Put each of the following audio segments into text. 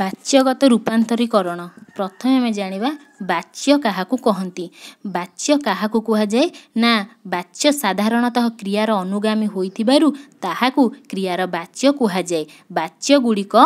ବାଚ୍ୟଗତ ରୂପାନ୍ତରୀକରଣ ପ୍ରଥମେ ଆମେ ଜାଣିବା ବାଚ୍ୟ କାହାକୁ କହନ୍ତି ବାଚ୍ୟ କାହାକୁ କୁହାଯାଏ ନା ବାଚ୍ୟ ସାଧାରଣତଃ କ୍ରିୟାର ଅନୁଗାମୀ ହୋଇଥିବାରୁ ତାହାକୁ କ୍ରିୟାର ବାଚ୍ୟ କୁହାଯାଏ ବାଚ୍ୟ ଗୁଡ଼ିକ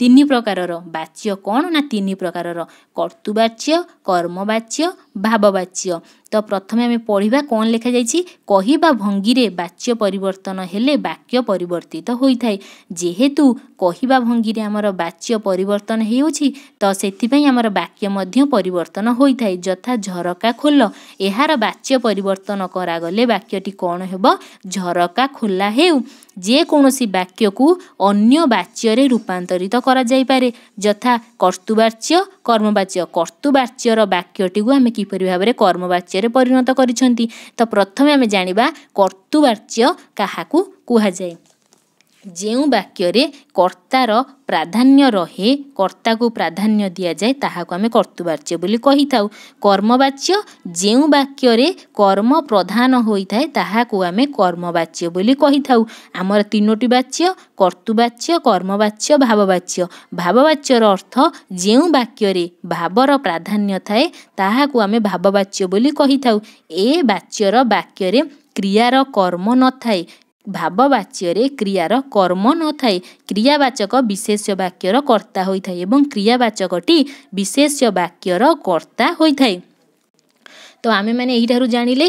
ତିନି ପ୍ରକାରର ବାଚ୍ୟ କ'ଣ ନା ତିନି ପ୍ରକାରର କର୍ତ୍ତୃବାଚ୍ୟ କର୍ମବାଚ୍ୟ ଭାବବାଚ୍ୟ ତ ପ୍ରଥମେ ଆମେ ପଢ଼ିବା କ'ଣ ଲେଖାଯାଇଛି କହିବା ଭଙ୍ଗୀରେ ବାଚ୍ୟ ପରିବର୍ତ୍ତନ ହେଲେ ବାକ୍ୟ ପରିବର୍ତ୍ତିତ ହୋଇଥାଏ ଯେହେତୁ କହିବା ଭଙ୍ଗୀରେ ଆମର ବାଚ୍ୟ ପରିବର୍ତ୍ତନ ହେଉଛି ତ ସେଥିପାଇଁ ଆମର ବାକ୍ୟ ମଧ୍ୟ ପରିବର୍ତ୍ତନ ହୋଇଥାଏ ଯଥା ଝରକା ଖୋଲ ଏହାର ବାଚ୍ୟ ପରିବର୍ତ୍ତନ କରାଗଲେ ବାକ୍ୟଟି କ'ଣ ହେବ ଝରକା ଖୋଲା ହେଉ ଯେକୌଣସି ବାକ୍ୟକୁ ଅନ୍ୟ ବାଚ୍ୟରେ ରୂପାନ୍ତରିତ କରାଯାଇପାରେ ଯଥା କର୍ତ୍ତୃବାଚ୍ୟ କର୍ମବାଚ୍ୟ କର୍ତ୍ତୃବାଚ୍ୟର ବାକ୍ୟଟିକୁ ଆମେ କିପରି ଭାବରେ କର୍ମବାଚ୍ୟରେ ପରିଣତ କରିଛନ୍ତି ତ ପ୍ରଥମେ ଆମେ ଜାଣିବା କର୍ତ୍ତୃବାଚ୍ୟ କାହାକୁ କୁହାଯାଏ ଯେଉଁ ବାକ୍ୟରେ କର୍ତ୍ତାର ପ୍ରାଧାନ୍ୟ ରହେ କର୍ତ୍ତାକୁ ପ୍ରାଧାନ୍ୟ ଦିଆଯାଏ ତାହାକୁ ଆମେ କର୍ତ୍ତୃବାଚ୍ୟ ବୋଲି କହିଥାଉ କର୍ମବାଚ୍ୟ ଯେଉଁ ବାକ୍ୟରେ କର୍ମ ପ୍ରଧାନ ହୋଇଥାଏ ତାହାକୁ ଆମେ କର୍ମବାଚ୍ୟ ବୋଲି କହିଥାଉ ଆମର ତିନୋଟି ବାଚ୍ୟ କର୍ତ୍ତୃବାଚ୍ୟ କର୍ମବାଚ୍ୟ ଭାବବାଚ୍ୟ ଭାବବାଚ୍ୟର ଅର୍ଥ ଯେଉଁ ବାକ୍ୟରେ ଭାବର ପ୍ରାଧାନ୍ୟ ଥାଏ ତାହାକୁ ଆମେ ଭାବବାଚ୍ୟ ବୋଲି କହିଥାଉ ଏ ବାଚ୍ୟର ବାକ୍ୟରେ କ୍ରିୟାର କର୍ମ ନଥାଏ ଭାବବାଚ୍ୟରେ କ୍ରିୟାର କର୍ମ ନଥାଏ କ୍ରିୟାବାଚକ ବିଶେଷ୍ୟ ବାକ୍ୟର କର୍ତ୍ତା ହୋଇଥାଏ ଏବଂ କ୍ରିୟାବାଚକଟି ବିଶେଷ୍ୟ ବାକ୍ୟର କର୍ତ୍ତା ହୋଇଥାଏ ତ ଆମେମାନେ ଏହିଠାରୁ ଜାଣିଲେ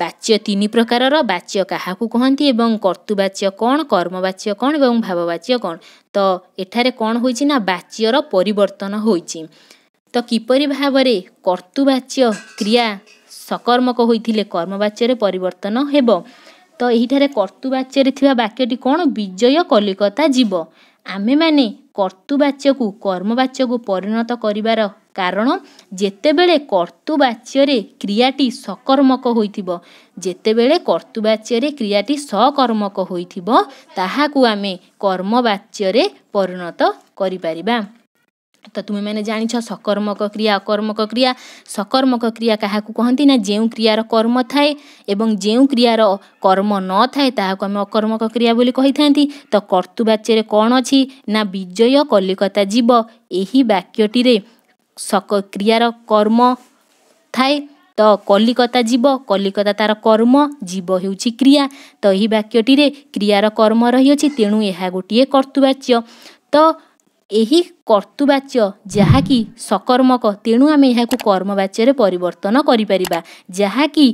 ବାଚ୍ୟ ତିନି ପ୍ରକାରର ବାଚ୍ୟ କାହାକୁ କହନ୍ତି ଏବଂ କର୍ତ୍ତୃବାଚ୍ୟ କ'ଣ କର୍ମବାଚ୍ୟ କ'ଣ ଏବଂ ଭାବବାଚ୍ୟ କ'ଣ ତ ଏଠାରେ କ'ଣ ହୋଇଛି ନା ବାଚ୍ୟର ପରିବର୍ତ୍ତନ ହୋଇଛି ତ କିପରି ଭାବରେ କର୍ତ୍ତୃବାଚ୍ୟ କ୍ରିୟା सकर्मक होते कर्मवाच्य परिवर्तन हो ତ ଏହିଠାରେ କର୍ତ୍ତୃବାଚ୍ୟରେ ଥିବା ବାକ୍ୟଟି କ'ଣ ବିଜୟ କଲିକତା ଯିବ ଆମେମାନେ କର୍ତ୍ତୃବାଚ୍ୟକୁ କର୍ମବାଚ୍ୟକୁ ପରିଣତ କରିବାର କାରଣ ଯେତେବେଳେ କର୍ତ୍ତୃବାଚ୍ୟରେ କ୍ରିୟାଟି ସକର୍ମକ ହୋଇଥିବ ଯେତେବେଳେ କର୍ତ୍ତୃବାଚ୍ୟରେ କ୍ରିୟାଟି ସକର୍ମକ ହୋଇଥିବ ତାହାକୁ ଆମେ କର୍ମବାଚ୍ୟରେ ପରିଣତ କରିପାରିବା ତ ତୁମେମାନେ ଜାଣିଛ ସକର୍ମକ କ୍ରିୟା ଅକର୍ମକ କ୍ରିୟା ସକର୍ମକ କ୍ରିୟା କାହାକୁ କହନ୍ତି ନା ଯେଉଁ କ୍ରିୟାର କର୍ମ ଥାଏ ଏବଂ ଯେଉଁ କ୍ରିୟାର କର୍ମ ନଥାଏ ତାହାକୁ ଆମେ ଅକର୍ମକ କ୍ରିୟା ବୋଲି କହିଥାନ୍ତି ତ କର୍ତ୍ତୃବାଚ୍ୟରେ କ'ଣ ଅଛି ନା ବିଜୟ କଲିକତା ଯିବ ଏହି ବାକ୍ୟଟିରେ ସକ କ୍ରିୟାର କର୍ମ ଥାଏ ତ କଲିକତା ଯିବ କଲିକତା ତାର କର୍ମ ଯିବ ହେଉଛି କ୍ରିୟା ତ ଏହି ବାକ୍ୟଟିରେ କ୍ରିୟାର କର୍ମ ରହିଅଛି ତେଣୁ ଏହା ଗୋଟିଏ କର୍ତ୍ତୃବାଚ୍ୟ ତ ଏହି କର୍ତ୍ତୁବାଚ୍ୟ ଯାହାକି ସକର୍ମକ ତେଣୁ ଆମେ ଏହାକୁ କର୍ମବାଚ୍ୟରେ ପରିବର୍ତ୍ତନ କରିପାରିବା ଯାହାକି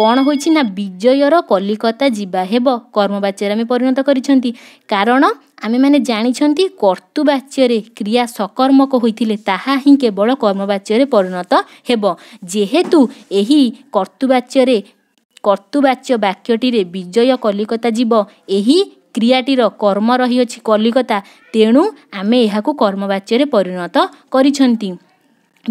କ'ଣ ହୋଇଛି ନା ବିଜୟର କଲିକତା ଯିବା ହେବ କର୍ମବାଚ୍ୟରେ ଆମେ ପରିଣତ କରିଛନ୍ତି କାରଣ ଆମେମାନେ ଜାଣିଛନ୍ତି କର୍ତ୍ତୃବାଚ୍ୟରେ କ୍ରିୟା ସକର୍ମକ ହୋଇଥିଲେ ତାହା ହିଁ କେବଳ କର୍ମବାଚ୍ୟରେ ପରିଣତ ହେବ ଯେହେତୁ ଏହି କର୍ତ୍ତୃବାଚ୍ୟରେ କର୍ତ୍ତୃବାଚ୍ୟ ବାକ୍ୟଟିରେ ବିଜୟ କଲିକତା ଯିବ ଏହି କ୍ରିୟାଟିର କର୍ମ ରହିଅଛି କଲିକତା ତେଣୁ ଆମେ ଏହାକୁ କର୍ମବାଚ୍ୟରେ ପରିଣତ କରିଛନ୍ତି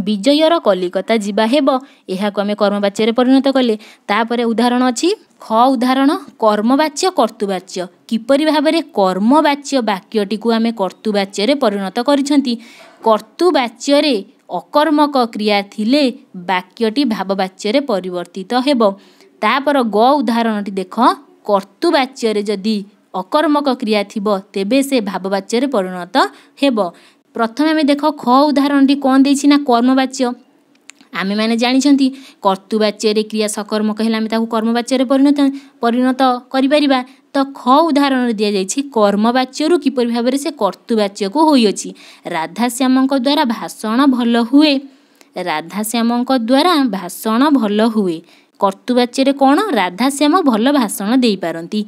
ବିଜୟର କଲିକତା ଯିବା ହେବ ଏହାକୁ ଆମେ କର୍ମବାଚ୍ୟରେ ପରିଣତ କଲେ ତାପରେ ଉଦାହରଣ ଅଛି ଖ ଉଦାହରଣ କର୍ମବାଚ୍ୟ କର୍ତ୍ତୃବାଚ୍ୟ କିପରି ଭାବରେ କର୍ମବାଚ୍ୟ ବାକ୍ୟଟିକୁ ଆମେ କର୍ତ୍ତୃବାଚ୍ୟରେ ପରିଣତ କରିଛନ୍ତି କର୍ତ୍ତୃବାଚ୍ୟରେ ଅକର୍ମକ କ୍ରିୟା ଥିଲେ ବାକ୍ୟଟି ଭାବବାଚ୍ୟରେ ପରିବର୍ତ୍ତିତ ହେବ ତାପର ଗ ଉଦାହରଣଟି ଦେଖ କର୍ତ୍ତୃବାଚ୍ୟରେ ଯଦି ଅକର୍ମକ କ୍ରିୟା ଥିବ ତେବେ ସେ ଭାବବାଚ୍ୟରେ ପରିଣତ ହେବ ପ୍ରଥମେ ଆମେ ଦେଖ ଖ ଉଦାହରଣଟି କ'ଣ ଦେଇଛି ନା କର୍ମବାଚ୍ୟ ଆମେମାନେ ଜାଣିଛନ୍ତି କର୍ତ୍ତୃବାଚ୍ୟରେ କ୍ରିୟା ସକର୍ମକ ହେଲେ ଆମେ ତାକୁ କର୍ମବାଚ୍ୟରେ ପରିଣତ ପରିଣତ କରିପାରିବା ତ ଖ ଉଦାହରଣରେ ଦିଆଯାଇଛି କର୍ମବାଚ୍ୟରୁ କିପରି ଭାବରେ ସେ କର୍ତ୍ତୃବାଚ୍ୟକୁ ହୋଇଅଛି ରାଧାଶ୍ୟାମଙ୍କ ଦ୍ୱାରା ଭାଷଣ ଭଲ ହୁଏ ରାଧାଶ୍ୟାମଙ୍କ ଦ୍ୱାରା ଭାଷଣ ଭଲ ହୁଏ କର୍ତ୍ତୃବାଚ୍ୟରେ କ'ଣ ରାଧାଶ୍ୟାମ ଭଲ ଭାଷଣ ଦେଇପାରନ୍ତି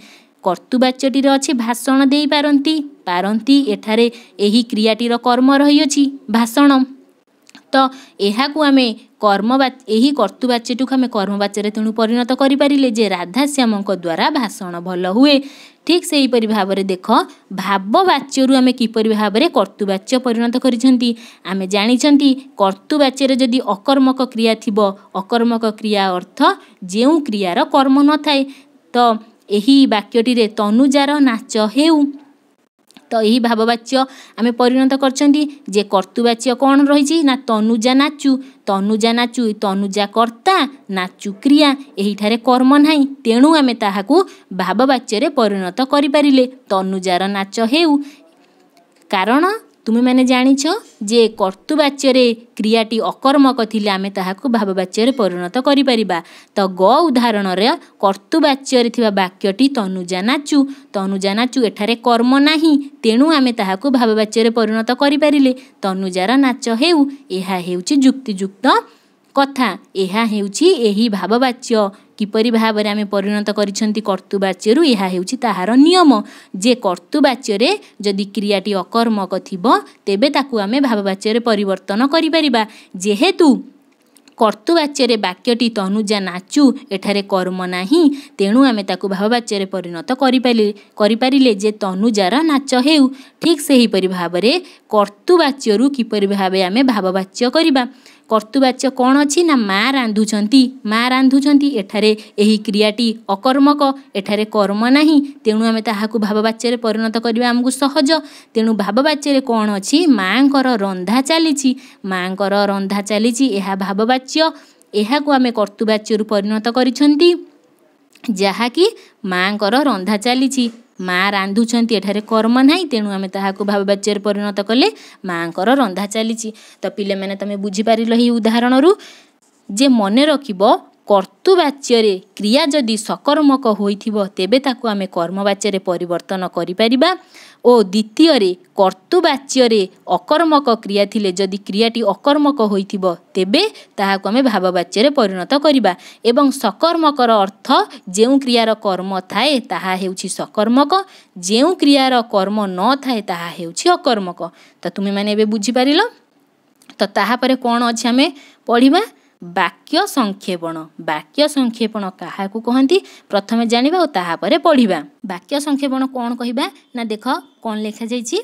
କର୍ତ୍ତୁବାଚ୍ୟଟିରେ ଅଛି ଭାଷଣ ଦେଇପାରନ୍ତି ପାରନ୍ତି ଏଠାରେ ଏହି କ୍ରିୟାଟିର କର୍ମ ରହିଅଛି ଭାଷଣ ତ ଏହାକୁ ଆମେ କର୍ମ ଏହି କର୍ତ୍ତୁବାଚ୍ୟଟିକୁ ଆମେ କର୍ମବାଚ୍ୟରେ ତେଣୁ ପରିଣତ କରିପାରିଲେ ଯେ ରାଧାଶ୍ୟାମଙ୍କ ଦ୍ୱାରା ଭାଷଣ ଭଲ ହୁଏ ଠିକ୍ ସେହିପରି ଭାବରେ ଦେଖ ଭାବବାଚ୍ୟରୁ ଆମେ କିପରି ଭାବରେ କର୍ତ୍ତୁବାଚ୍ୟ ପରିଣତ କରିଛନ୍ତି ଆମେ ଜାଣିଛନ୍ତି କର୍ତ୍ତୁବାଚ୍ୟରେ ଯଦି ଅକର୍ମକ କ୍ରିୟା ଥିବ ଅକର୍ମକ କ୍ରିୟା ଅର୍ଥ ଯେଉଁ କ୍ରିୟାର କର୍ମ ନଥାଏ ତ ଏହି ବାକ୍ୟଟିରେ ତନୁଜାର ନାଚ ହେଉ ତ ଏହି ଭାବବାଚ୍ୟ ଆମେ ପରିଣତ କରିଛନ୍ତି ଯେ କର୍ତ୍ତୃବାଚ୍ୟ କ'ଣ ରହିଛି ନା ତନୁଜା ନାଚୁ ତନୁଜା ନାଚୁ ତନୁଜା କର୍ତ୍ତା ନାଚୁ କ୍ରିୟା ଏହିଠାରେ କର୍ମ ନାହିଁ ତେଣୁ ଆମେ ତାହାକୁ ଭାବବାଚ୍ୟରେ ପରିଣତ କରିପାରିଲେ ତନୁଜାର ନାଚ ହେଉ କାରଣ ତୁମେମାନେ ଜାଣିଛ ଯେ କର୍ତ୍ତୃବାଚ୍ୟରେ କ୍ରିୟାଟି ଅକର୍ମକ ଥିଲେ ଆମେ ତାହାକୁ ଭାବବାଚ୍ୟରେ ପରିଣତ କରିପାରିବା ତ ଗ ଉଦାହରଣରେ କର୍ତ୍ତୃବାଚ୍ୟରେ ଥିବା ବାକ୍ୟଟି ତନୁଜା ନାଚୁ ତନୁଜା ନାଚୁ ଏଠାରେ କର୍ମ ନାହିଁ ତେଣୁ ଆମେ ତାହାକୁ ଭାବବାଚ୍ୟରେ ପରିଣତ କରିପାରିଲେ ତନୁଜାର ନାଚ ହେଉ ଏହା ହେଉଛି ଯୁକ୍ତିଯୁକ୍ତ କଥା ଏହା ହେଉଛି ଏହି ଭାବବାଚ୍ୟ କିପରି ଭାବରେ ଆମେ ପରିଣତ କରିଛନ୍ତି କର୍ତ୍ତୃବାଚ୍ୟରୁ ଏହା ହେଉଛି ତାହାର ନିୟମ ଯେ କର୍ତ୍ତୃବାଚ୍ୟରେ ଯଦି କ୍ରିୟାଟି ଅକର୍ମକ ଥିବ ତେବେ ତାକୁ ଆମେ ଭାବବାଚ୍ୟରେ ପରିବର୍ତ୍ତନ କରିପାରିବା ଯେହେତୁ କର୍ତ୍ତୃବାଚ୍ୟରେ ବାକ୍ୟଟି ତନୁଜା ନାଚୁ ଏଠାରେ କର୍ମ ନାହିଁ ତେଣୁ ଆମେ ତାକୁ ଭାବବାଚ୍ୟରେ ପରିଣତ କରିପାରିଲେ କରିପାରିଲେ ଯେ ତନୁଜାର ନାଚ ହେଉ ଠିକ୍ ସେହିପରି ଭାବରେ କର୍ତ୍ତୃବାଚ୍ୟରୁ କିପରି ଭାବେ ଆମେ ଭାବବାଚ୍ୟ କରିବା କର୍ତ୍ତୃବାଚ୍ୟ କ'ଣ ଅଛି ନା ମା ରାନ୍ଧୁଛନ୍ତି ମା ରାନ୍ଧୁଛନ୍ତି ଏଠାରେ ଏହି କ୍ରିୟାଟି ଅକର୍ମକ ଏଠାରେ କର୍ମ ନାହିଁ ତେଣୁ ଆମେ ତାହାକୁ ଭାବବାଚ୍ୟରେ ପରିଣତ କରିବା ଆମକୁ ସହଜ ତେଣୁ ଭାବବାଚ୍ୟରେ କ'ଣ ଅଛି ମାଆଙ୍କର ରନ୍ଧା ଚାଲିଛି ମାଆଙ୍କର ରନ୍ଧା ଚାଲିଛି ଏହା ଭାବବାଚ୍ୟ ଏହାକୁ ଆମେ କର୍ତ୍ତୃବାଚ୍ୟରୁ ପରିଣତ କରିଛନ୍ତି ଯାହାକି ମାଆଙ୍କର ରନ୍ଧା ଚାଲିଛି ମା' ରାନ୍ଧୁଛନ୍ତି ଏଠାରେ କର୍ମ ନାହିଁ ତେଣୁ ଆମେ ତାହାକୁ ଭାବବାଚ୍ୟରେ ପରିଣତ କଲେ ମାଆଙ୍କର ରନ୍ଧା ଚାଲିଛି ତ ପିଲାମାନେ ତୁମେ ବୁଝିପାରିଲ ଏହି ଉଦାହରଣରୁ ଯେ ମନେ ରଖିବ କର୍ତ୍ତୃବାଚ୍ୟରେ କ୍ରିୟା ଯଦି ସକର୍ମକ ହୋଇଥିବ ତେବେ ତାକୁ ଆମେ କର୍ମବାଚ୍ୟରେ ପରିବର୍ତ୍ତନ କରିପାରିବା ଓ ଦ୍ୱିତୀୟରେ ଧାତୁବାଚ୍ୟରେ ଅକର୍ମକ କ୍ରିୟା ଥିଲେ ଯଦି କ୍ରିୟାଟି ଅକର୍ମକ ହୋଇଥିବ ତେବେ ତାହାକୁ ଆମେ ଭାବବାଚ୍ୟରେ ପରିଣତ କରିବା ଏବଂ ସକର୍ମକର ଅର୍ଥ ଯେଉଁ କ୍ରିୟାର କର୍ମ ଥାଏ ତାହା ହେଉଛି ସକର୍ମକ ଯେଉଁ କ୍ରିୟାର କର୍ମ ନଥାଏ ତାହା ହେଉଛି ଅକର୍ମକ ତ ତୁମେମାନେ ଏବେ ବୁଝିପାରିଲ ତ ତାହାପରେ କ'ଣ ଅଛି ଆମେ ପଢ଼ିବା ବାକ୍ୟ ସଂକ୍ଷେପଣ ବାକ୍ୟ ସଂକ୍ଷେପଣ କାହାକୁ କହନ୍ତି ପ୍ରଥମେ ଜାଣିବା ଓ ତାହାପରେ ପଢ଼ିବା ବାକ୍ୟ ସଂକ୍ଷେପଣ କ'ଣ କହିବା ନା ଦେଖ କ'ଣ ଲେଖାଯାଇଛି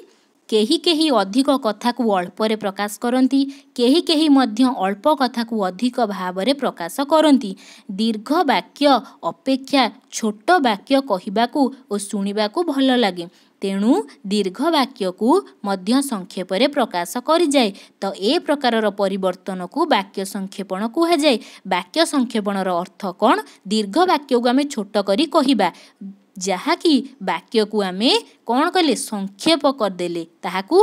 କେହି କେହି ଅଧିକ କଥାକୁ ଅଳ୍ପରେ ପ୍ରକାଶ କରନ୍ତି କେହି କେହି ମଧ୍ୟ ଅଳ୍ପ କଥାକୁ ଅଧିକ ଭାବରେ ପ୍ରକାଶ କରନ୍ତି ଦୀର୍ଘ ବାକ୍ୟ ଅପେକ୍ଷା ଛୋଟ ବାକ୍ୟ କହିବାକୁ ଓ ଶୁଣିବାକୁ ଭଲ ଲାଗେ ତେଣୁ ଦୀର୍ଘ ବାକ୍ୟକୁ ମଧ୍ୟ ସଂକ୍ଷେପରେ ପ୍ରକାଶ କରିଯାଏ ତ ଏ ପ୍ରକାରର ପରିବର୍ତ୍ତନକୁ ବାକ୍ୟ ସଂକ୍ଷେପଣ କୁହାଯାଏ ବାକ୍ୟ ସଂକ୍ଷେପଣର ଅର୍ଥ କ'ଣ ଦୀର୍ଘ ବାକ୍ୟକୁ ଆମେ ଛୋଟ କରି କହିବା ଯାହାକି ବାକ୍ୟକୁ ଆମେ କ'ଣ କଲେ ସଂକ୍ଷେପ କରିଦେଲେ ତାହାକୁ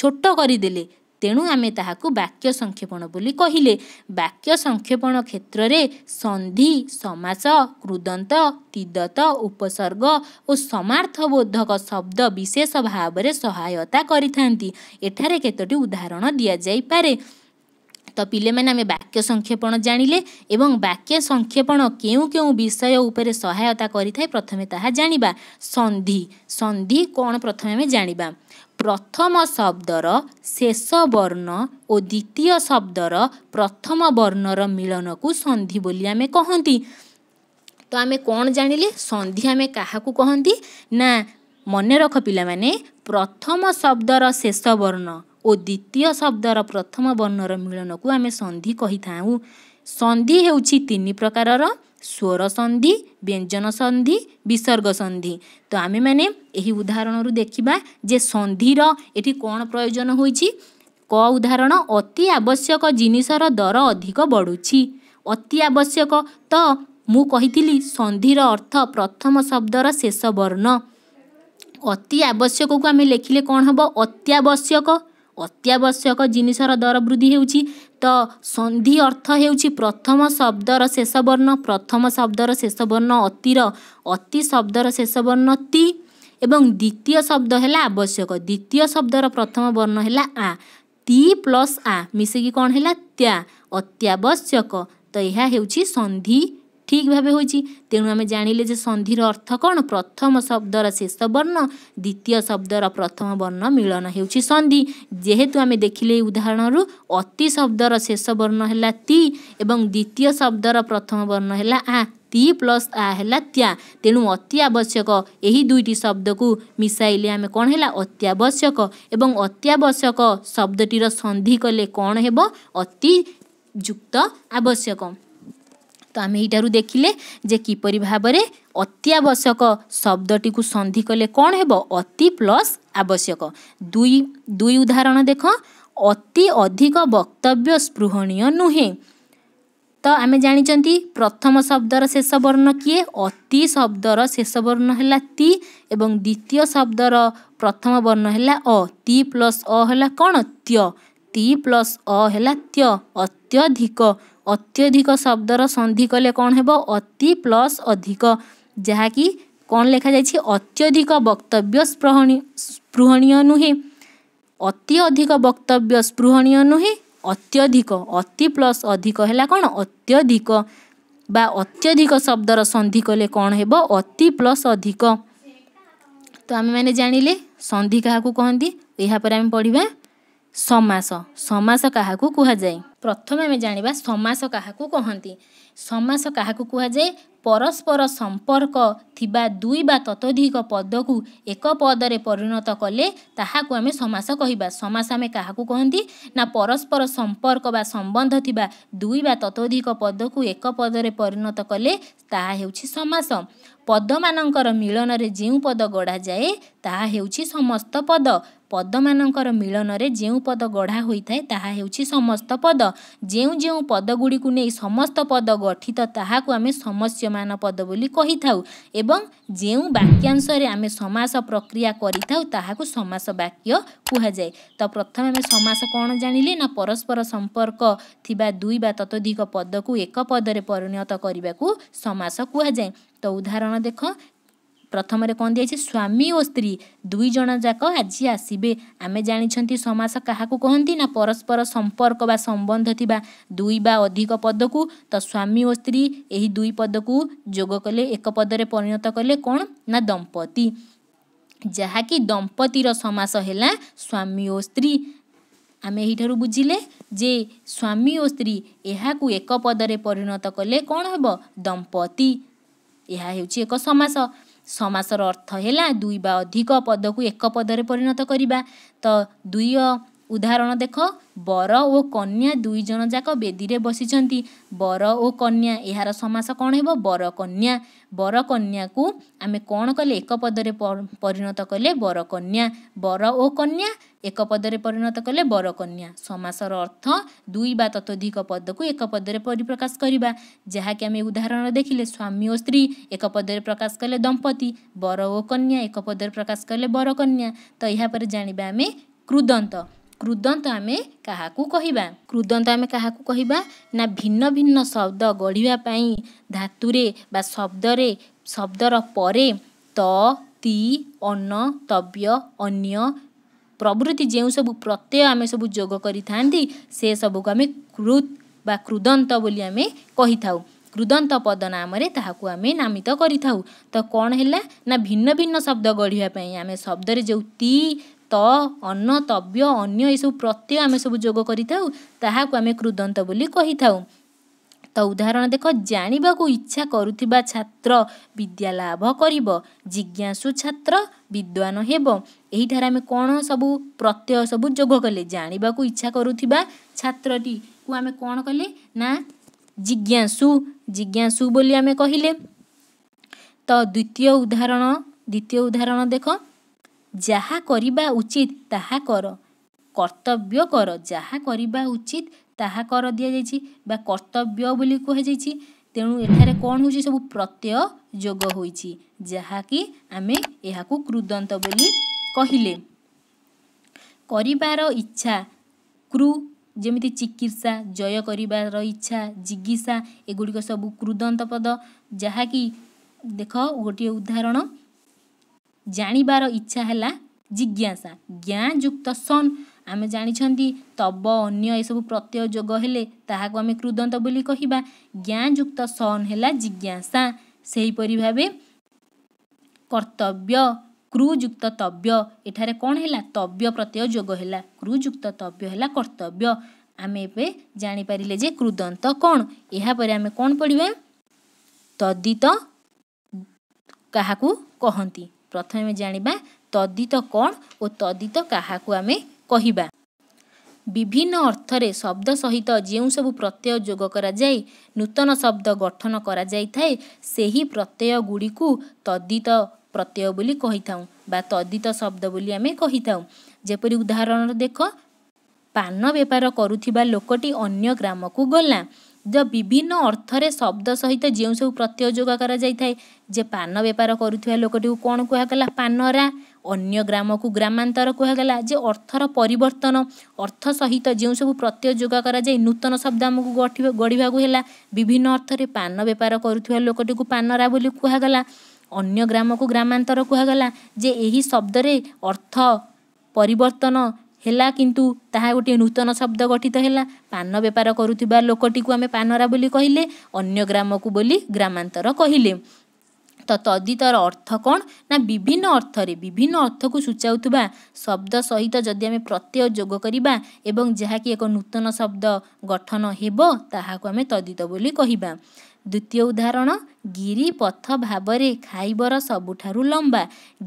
ଛୋଟ କରିଦେଲେ ତେଣୁ ଆମେ ତାହାକୁ ବାକ୍ୟ ସଂକ୍ଷେପଣ ବୋଲି କହିଲେ ବାକ୍ୟ ସଂକ୍ଷେପଣ କ୍ଷେତ୍ରରେ ସନ୍ଧି ସମାସ କୃଦନ୍ତ ତିଦତ ଉପସର୍ଗ ଓ ସମାର୍ଥବୋଧକ ଶବ୍ଦ ବିଶେଷ ଭାବରେ ସହାୟତା କରିଥାନ୍ତି ଏଠାରେ କେତୋଟି ଉଦାହରଣ ଦିଆଯାଇପାରେ ପିଲେମାନେ ଆମେ ବାକ୍ୟ ସଂକ୍ଷେପଣ ଜାଣିଲେ ଏବଂ ବାକ୍ୟ ସଂକ୍ଷେପଣ କେଉଁ କେଉଁ ବିଷୟ ଉପରେ ସହାୟତା କରିଥାଏ ପ୍ରଥମେ ତାହା ଜାଣିବା ସନ୍ଧି ସନ୍ଧି କ'ଣ ପ୍ରଥମେ ଆମେ ଜାଣିବା ପ୍ରଥମ ଶବ୍ଦର ଶେଷ ବର୍ଣ୍ଣ ଓ ଦ୍ୱିତୀୟ ଶବ୍ଦର ପ୍ରଥମ ବର୍ଣ୍ଣର ମିଳନକୁ ସନ୍ଧି ବୋଲି ଆମେ କହନ୍ତି ତ ଆମେ କ'ଣ ଜାଣିଲେ ସନ୍ଧି ଆମେ କାହାକୁ କହନ୍ତି ନା ମନେ ରଖ ପିଲାମାନେ ପ୍ରଥମ ଶବ୍ଦର ଶେଷ ବର୍ଣ୍ଣ ଓ ଦ୍ୱିତୀୟ ଶବ୍ଦର ପ୍ରଥମ ବର୍ଣ୍ଣର ମିଳନକୁ ଆମେ ସନ୍ଧି କହିଥାଉ ସନ୍ଧି ହେଉଛି ତିନି ପ୍ରକାରର ସ୍ୱର ସନ୍ଧି ବ୍ୟଞ୍ଜନ ସନ୍ଧି ବିସର୍ଗ ସନ୍ଧି ତ ଆମେମାନେ ଏହି ଉଦାହରଣରୁ ଦେଖିବା ଯେ ସନ୍ଧିର ଏଠି କ'ଣ ପ୍ରୟୋଜନ ହୋଇଛି କ ଉଦାହରଣ ଅତି ଆବଶ୍ୟକ ଜିନିଷର ଦର ଅଧିକ ବଢ଼ୁଛି ଅତି ଆବଶ୍ୟକ ତ ମୁଁ କହିଥିଲି ସନ୍ଧିର ଅର୍ଥ ପ୍ରଥମ ଶବ୍ଦର ଶେଷ ବର୍ଣ୍ଣ ଅତି ଆବଶ୍ୟକକୁ ଆମେ ଲେଖିଲେ କ'ଣ ହେବ ଅତ୍ୟାବଶ୍ୟକ ଅତ୍ୟାବଶ୍ୟକ ଜିନିଷର ଦର ବୃଦ୍ଧି ହେଉଛି ତ ସନ୍ଧି ଅର୍ଥ ହେଉଛି ପ୍ରଥମ ଶବ୍ଦର ଶେଷ ବର୍ଣ୍ଣ ପ୍ରଥମ ଶବ୍ଦର ଶେଷ ବର୍ଣ୍ଣ ଅତିର ଅତି ଶବ୍ଦର ଶେଷ ବର୍ଣ୍ଣ ତି ଏବଂ ଦ୍ୱିତୀୟ ଶବ୍ଦ ହେଲା ଆବଶ୍ୟକ ଦ୍ୱିତୀୟ ଶବ୍ଦର ପ୍ରଥମ ବର୍ଣ୍ଣ ହେଲା ଆ ତି ପ୍ଲସ୍ ଆ ମିଶିକି କ'ଣ ହେଲା ତ୍ୟା ଅତ୍ୟାବଶ୍ୟକ ତ ଏହା ହେଉଛି ସନ୍ଧି ठीक ठिक भाइ तेणुआ जाँले सन्धि र अर्थ कन् प्रथम शब्द र शेष वर्ण द्वितीय शब्द र प्रथम वर्ण मिलन हेर्छ जेहेतु जेतु देखिले उदाहरण उदाहरणु अति शब्द र शेष वर्ण होला ति द्वितीय शब्द र प्रथम वर्ण होला आ ती प्लस आ आेणु अति आवश्यक यही दुईटी शब्दको मिसैले आम कला अत्यावश्यक ए अत्यावश्यक शब्दतिर सन्धि कले अति युक्त आवश्यक ତ ଆମେ ଏଇଟାରୁ ଦେଖିଲେ ଯେ କିପରି ଭାବରେ ଅତ୍ୟାବଶ୍ୟକ ଶବ୍ଦଟିକୁ ସନ୍ଧି କଲେ କ'ଣ ହେବ ଅତି ପ୍ଲସ୍ ଆବଶ୍ୟକ ଦୁଇ ଦୁଇ ଉଦାହରଣ ଦେଖ ଅତି ଅଧିକ ବକ୍ତବ୍ୟ ସ୍ପୃହଣୀୟ ନୁହେଁ ତ ଆମେ ଜାଣିଛନ୍ତି ପ୍ରଥମ ଶବ୍ଦର ଶେଷ ବର୍ଣ୍ଣ କିଏ ଅତି ଶବ୍ଦର ଶେଷ ବର୍ଣ୍ଣ ହେଲା ତି ଏବଂ ଦ୍ୱିତୀୟ ଶବ୍ଦର ପ୍ରଥମ ବର୍ଣ୍ଣ ହେଲା ଅ ତି ପ୍ଲସ୍ ଅ ହେଲା କ'ଣ ତ୍ୟ ତି ପ୍ଲସ୍ ଅ ହେଲା ତ୍ୟ ଅତ୍ୟଧିକ ଅତ୍ୟଧିକ ଶବ୍ଦର ସନ୍ଧି କଲେ କ'ଣ ହେବ ଅତି ପ୍ଲସ୍ ଅଧିକ ଯାହାକି କ'ଣ ଲେଖାଯାଇଛି ଅତ୍ୟଧିକ ବକ୍ତବ୍ୟ ସ୍ପୃହଣୀୟ ନୁହେଁ ଅତି ଅଧିକ ବକ୍ତବ୍ୟ ସ୍ପୃହଣୀୟ ନୁହେଁ ଅତ୍ୟଧିକ ଅତି ପ୍ଲସ୍ ଅଧିକ ହେଲା କ'ଣ ଅତ୍ୟଧିକ ବା ଅତ୍ୟଧିକ ଶବ୍ଦର ସନ୍ଧି କଲେ କ'ଣ ହେବ ଅତି ପ୍ଲସ୍ ଅଧିକ ତ ଆମେମାନେ ଜାଣିଲେ ସନ୍ଧି କାହାକୁ କହନ୍ତି ଏହାପରେ ଆମେ ପଢ଼ିବା ସମାସ ସମାସ କାହାକୁ କୁହାଯାଏ ପ୍ରଥମେ ଆମେ ଜାଣିବା ସମାସ କାହାକୁ କହନ୍ତି ସମାସ କାହାକୁ କୁହାଯାଏ ପରସ୍ପର ସମ୍ପର୍କ ଥିବା ଦୁଇ ବା ତତୋଧିକ ପଦକୁ ଏକ ପଦରେ ପରିଣତ କଲେ ତାହାକୁ ଆମେ ସମାସ କହିବା ସମାସ ଆମେ କାହାକୁ କହନ୍ତି ନା ପରସ୍ପର ସମ୍ପର୍କ ବା ସମ୍ବନ୍ଧ ଥିବା ଦୁଇ ବା ତତୋଧିକ ପଦକୁ ଏକ ପଦରେ ପରିଣତ କଲେ ତାହା ହେଉଛି ସମାସ ପଦମାନଙ୍କର ମିଳନରେ ଯେଉଁ ପଦ ଗଢ଼ାଯାଏ ତାହା ହେଉଛି ସମସ୍ତ ପଦ ପଦମାନଙ୍କର ମିଳନରେ ଯେଉଁ ପଦ ଗଢ଼ା ହୋଇଥାଏ ତାହା ହେଉଛି ସମସ୍ତ ପଦ ଯେଉଁ ଯେଉଁ ପଦଗୁଡ଼ିକୁ ନେଇ ସମସ୍ତ ପଦ ଗଠିତ ତାହାକୁ ଆମେ ସମସ୍ୟମାନ ପଦ ବୋଲି କହିଥାଉ ଏବଂ ଯେଉଁ ବାକ୍ୟାଂଶରେ ଆମେ ସମାସ ପ୍ରକ୍ରିୟା କରିଥାଉ ତାହାକୁ ସମାସ ବାକ୍ୟ କୁହାଯାଏ ତ ପ୍ରଥମେ ଆମେ ସମାସ କ'ଣ ଜାଣିଲେ ନା ପରସ୍ପର ସମ୍ପର୍କ ଥିବା ଦୁଇ ବା ତତୋଧିକ ପଦକୁ ଏକ ପଦରେ ପରିଣତ କରିବାକୁ ସମାସ କୁହାଯାଏ ତ ଉଦାହରଣ ଦେଖ ପ୍ରଥମରେ କ'ଣ ଦିଆଯାଇଛି ସ୍ୱାମୀ ଓ ସ୍ତ୍ରୀ ଦୁଇ ଜଣ ଯାକ ଆଜି ଆସିବେ ଆମେ ଜାଣିଛନ୍ତି ସମାସ କାହାକୁ କହନ୍ତି ନା ପରସ୍ପର ସମ୍ପର୍କ ବା ସମ୍ବନ୍ଧ ଥିବା ଦୁଇ ବା ଅଧିକ ପଦକୁ ତ ସ୍ୱାମୀ ଓ ସ୍ତ୍ରୀ ଏହି ଦୁଇ ପଦକୁ ଯୋଗ କଲେ ଏକ ପଦରେ ପରିଣତ କଲେ କ'ଣ ନା ଦମ୍ପତି ଯାହାକି ଦମ୍ପତିର ସମାସ ହେଲା ସ୍ୱାମୀ ଓ ସ୍ତ୍ରୀ ଆମେ ଏହିଠାରୁ ବୁଝିଲେ ଯେ ସ୍ୱାମୀ ଓ ସ୍ତ୍ରୀ ଏହାକୁ ଏକ ପଦରେ ପରିଣତ କଲେ କ'ଣ ହେବ ଦମ୍ପତି ଏହା ହେଉଛି ଏକ ସମାସ ସମାସର ଅର୍ଥ ହେଲା ଦୁଇ ବା ଅଧିକ ପଦକୁ ଏକ ପଦରେ ପରିଣତ କରିବା ତ ଦୁଇ उदाहरण देख बर ओ कन्या दुई जन दुईजनाक बसी बसि वर ओ कन्या एहार समास कोन हेबो बर कन्या कन्या बरकन्या आमे कोन कले एक पद रे परिणत कले बर कन्या बर ओ कन्या एक पद रे परिणत कले बर कन्या समास रो अर्थ दुई बा पद को एक पद रे परिप्रकाश करबा जहा के आमे उदाहरण देखिले स्वामी ओ स्त्री एक पद रे प्रकाश कले दपति बर ओ कन्या एक पद रे प्रकाश कले बर कन्या तो यहा पर जानिबा आमे क्रुदंत କୃଦନ୍ତ ଆମେ କାହାକୁ କହିବା କୃଦନ୍ତ ଆମେ କାହାକୁ କହିବା ନା ଭିନ୍ନ ଭିନ୍ନ ଶବ୍ଦ ଗଢ଼ିବା ପାଇଁ ଧାତୁରେ ବା ଶବ୍ଦରେ ଶବ୍ଦର ପରେ ତ ତି ଅନ୍ନ ତବ୍ୟ ଅନ୍ୟ ପ୍ରଭୃତି ଯେଉଁ ସବୁ ପ୍ରତ୍ୟୟ ଆମେ ସବୁ ଯୋଗ କରିଥାନ୍ତି ସେ ସବୁକୁ ଆମେ କୃତ ବା କୃଦନ୍ତ ବୋଲି ଆମେ କହିଥାଉ କୃଦନ୍ତ ପଦ ନାମରେ ତାହାକୁ ଆମେ ନାମିତ କରିଥାଉ ତ କ'ଣ ହେଲା ନା ଭିନ୍ନ ଭିନ୍ନ ଶବ୍ଦ ଗଢ଼ିବା ପାଇଁ ଆମେ ଶବ୍ଦରେ ଯେଉଁ ତି ତ ଅନ୍ନ ତବ୍ୟ ଅନ୍ୟ ଏସବୁ ପ୍ରତ୍ୟୟ ଆମେ ସବୁ ଯୋଗ କରିଥାଉ ତାହାକୁ ଆମେ କୃଦନ୍ତ ବୋଲି କହିଥାଉ ତ ଉଦାହରଣ ଦେଖ ଜାଣିବାକୁ ଇଚ୍ଛା କରୁଥିବା ଛାତ୍ର ବିଦ୍ୟା ଲାଭ କରିବ ଜିଜ୍ଞାସୁ ଛାତ୍ର ବିଦ୍ୱାନ ହେବ ଏହିଠାରେ ଆମେ କ'ଣ ସବୁ ପ୍ରତ୍ୟୟ ସବୁ ଯୋଗ କଲେ ଜାଣିବାକୁ ଇଚ୍ଛା କରୁଥିବା ଛାତ୍ରଟିକୁ ଆମେ କ'ଣ କଲେ ନା ଜିଜ୍ଞାସୁ ଜିଜ୍ଞାସୁ ବୋଲି ଆମେ କହିଲେ ତ ଦ୍ୱିତୀୟ ଉଦାହରଣ ଦ୍ୱିତୀୟ ଉଦାହରଣ ଦେଖ ଯାହା କରିବା ଉଚିତ ତାହା କର କର୍ତ୍ତବ୍ୟ କର ଯାହା କରିବା ଉଚିତ ତାହା କର ଦିଆଯାଇଛି ବା କର୍ତ୍ତବ୍ୟ ବୋଲି କୁହାଯାଇଛି ତେଣୁ ଏଠାରେ କ'ଣ ହେଉଛି ସବୁ ପ୍ରତ୍ୟୟ ଯୋଗ ହୋଇଛି ଯାହାକି ଆମେ ଏହାକୁ କୃଦନ୍ତ ବୋଲି କହିଲେ କରିବାର ଇଚ୍ଛା କୃ ଯେମିତି ଚିକିତ୍ସା ଜୟ କରିବାର ଇଚ୍ଛା ଜିଜ୍ଞାସା ଏଗୁଡ଼ିକ ସବୁ କୃଦନ୍ତ ପଦ ଯାହାକି ଦେଖ ଗୋଟିଏ ଉଦାହରଣ ଜାଣିବାର ଇଚ୍ଛା ହେଲା ଜିଜ୍ଞାସା ଜ୍ଞାନ ଯୁକ୍ତ ସନ୍ ଆମେ ଜାଣିଛନ୍ତି ତବ ଅନ୍ୟ ଏସବୁ ପ୍ରତ୍ୟୟ ଯୋଗ ହେଲେ ତାହାକୁ ଆମେ କୃଦନ୍ତ ବୋଲି କହିବା ଜ୍ଞାନ ଯୁକ୍ତ ସନ୍ ହେଲା ଜିଜ୍ଞାସା ସେହିପରି ଭାବେ କର୍ତ୍ତବ୍ୟ କ୍ରୁଯୁକ୍ତ ତବ୍ୟ ଏଠାରେ କ'ଣ ହେଲା ତବ୍ୟ ପ୍ରତ୍ୟୟ ଯୋଗ ହେଲା କ୍ରୁଯୁକ୍ତ ତବ୍ୟ ହେଲା କର୍ତ୍ତବ୍ୟ ଆମେ ଏବେ ଜାଣିପାରିଲେ ଯେ କୃଦନ୍ତ କ'ଣ ଏହାପରେ ଆମେ କ'ଣ ପଢ଼ିବା ତଦିତ କାହାକୁ କହନ୍ତି ପ୍ରଥମେ ଜାଣିବା ତଦିତ କ'ଣ ଓ ତଦିତ କାହାକୁ ଆମେ କହିବା ବିଭିନ୍ନ ଅର୍ଥରେ ଶବ୍ଦ ସହିତ ଯେଉଁ ସବୁ ପ୍ରତ୍ୟୟ ଯୋଗ କରାଯାଇ ନୂତନ ଶବ୍ଦ ଗଠନ କରାଯାଇଥାଏ ସେହି ପ୍ରତ୍ୟୟ ଗୁଡ଼ିକୁ ତଦିତ ପ୍ରତ୍ୟୟ ବୋଲି କହିଥାଉ ବା ତଦିତ ଶବ୍ଦ ବୋଲି ଆମେ କହିଥାଉ ଯେପରି ଉଦାହରଣ ଦେଖ ପାନ ବେପାର କରୁଥିବା ଲୋକଟି ଅନ୍ୟ ଗ୍ରାମକୁ ଗଲା विभिन्न अर्थले शब्द सहित सब प्रत्यय जोगा करा जाय थाय जे पान व्यापार गरुवा लोकटि गला पानरा अन्य ग्राम ग्रामको ग्रामान्तर जे अर्थर परिवर्तन अर्थ सहित सब प्रत्यय जोगा करा जाय नूतन शब्द आम गढिला विभिन्न अर्थ अर्थले पान बेपार गरुवा लोकटि पानरा गला अन्य ग्राम ग्रामको ग्रामान्तर कुगला शब्द रे अर्थ परिवर्तन ହେଲା କିନ୍ତୁ ତାହା ଗୋଟିଏ ନୂତନ ଶବ୍ଦ ଗଠିତ ହେଲା ପାନ ବେପାର କରୁଥିବା ଲୋକଟିକୁ ଆମେ ପାନରା ବୋଲି କହିଲେ ଅନ୍ୟ ଗ୍ରାମକୁ ବୋଲି ଗ୍ରାମାନ୍ତର କହିଲେ ତ ତଦିତର ଅର୍ଥ କ'ଣ ନା ବିଭିନ୍ନ ଅର୍ଥରେ ବିଭିନ୍ନ ଅର୍ଥକୁ ସୂଚାଉଥିବା ଶବ୍ଦ ସହିତ ଯଦି ଆମେ ପ୍ରତ୍ୟୟ ଯୋଗ କରିବା ଏବଂ ଯାହାକି ଏକ ନୂତନ ଶବ୍ଦ ଗଠନ ହେବ ତାହାକୁ ଆମେ ତଦିତ ବୋଲି କହିବା ଦ୍ୱିତୀୟ ଉଦାହରଣ ଗିରିପଥ ଭାବରେ ଖାଇବର ସବୁଠାରୁ ଲମ୍ବା